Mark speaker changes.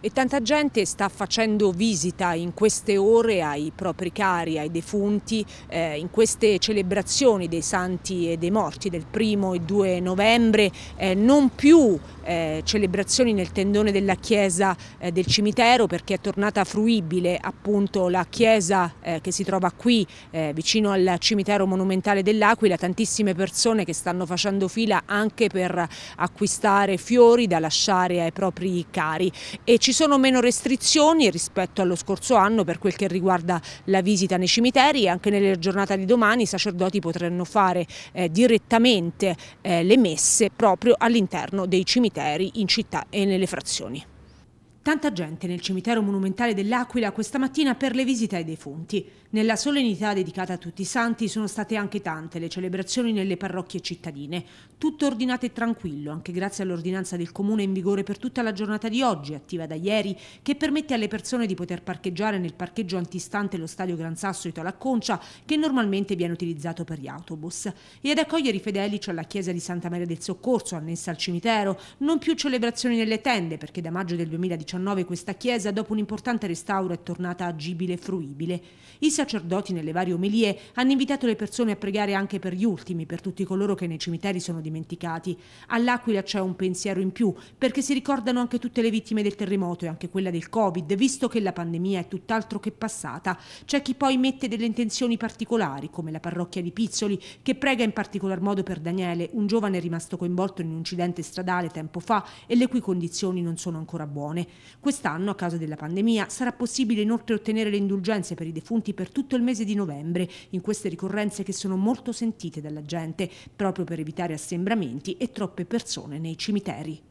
Speaker 1: E tanta gente sta facendo visita in queste ore ai propri cari, ai defunti, eh, in queste celebrazioni dei santi e dei morti del primo e 2 novembre, eh, non più eh, celebrazioni nel tendone della chiesa eh, del cimitero perché è tornata fruibile appunto la chiesa eh, che si trova qui eh, vicino al cimitero monumentale dell'Aquila, tantissime persone che stanno facendo fila anche per acquistare fiori da lasciare ai propri cari. E ci sono meno restrizioni rispetto allo scorso anno per quel che riguarda la visita nei cimiteri e anche nella giornata di domani i sacerdoti potranno fare eh, direttamente eh, le messe proprio all'interno dei cimiteri in città e nelle frazioni. Tanta gente nel cimitero monumentale dell'Aquila questa mattina per le visite ai defunti. Nella solennità dedicata a tutti i santi sono state anche tante le celebrazioni nelle parrocchie cittadine, tutto ordinato e tranquillo, anche grazie all'ordinanza del comune in vigore per tutta la giornata di oggi, attiva da ieri, che permette alle persone di poter parcheggiare nel parcheggio antistante lo stadio Gran Sasso Itala Concia, che normalmente viene utilizzato per gli autobus, e ad accogliere i fedeli c'è la chiesa di Santa Maria del Soccorso, annessa al cimitero, non più celebrazioni nelle tende, perché da maggio del 2019 2019 questa chiesa, dopo un importante restauro, è tornata agibile e fruibile. I sacerdoti nelle varie omelie hanno invitato le persone a pregare anche per gli ultimi, per tutti coloro che nei cimiteri sono dimenticati. All'Aquila c'è un pensiero in più, perché si ricordano anche tutte le vittime del terremoto e anche quella del Covid, visto che la pandemia è tutt'altro che passata. C'è chi poi mette delle intenzioni particolari, come la parrocchia di Pizzoli, che prega in particolar modo per Daniele, un giovane rimasto coinvolto in un incidente stradale tempo fa e le cui condizioni non sono ancora buone. Quest'anno, a causa della pandemia, sarà possibile inoltre ottenere le indulgenze per i defunti per tutto il mese di novembre, in queste ricorrenze che sono molto sentite dalla gente, proprio per evitare assembramenti e troppe persone nei cimiteri.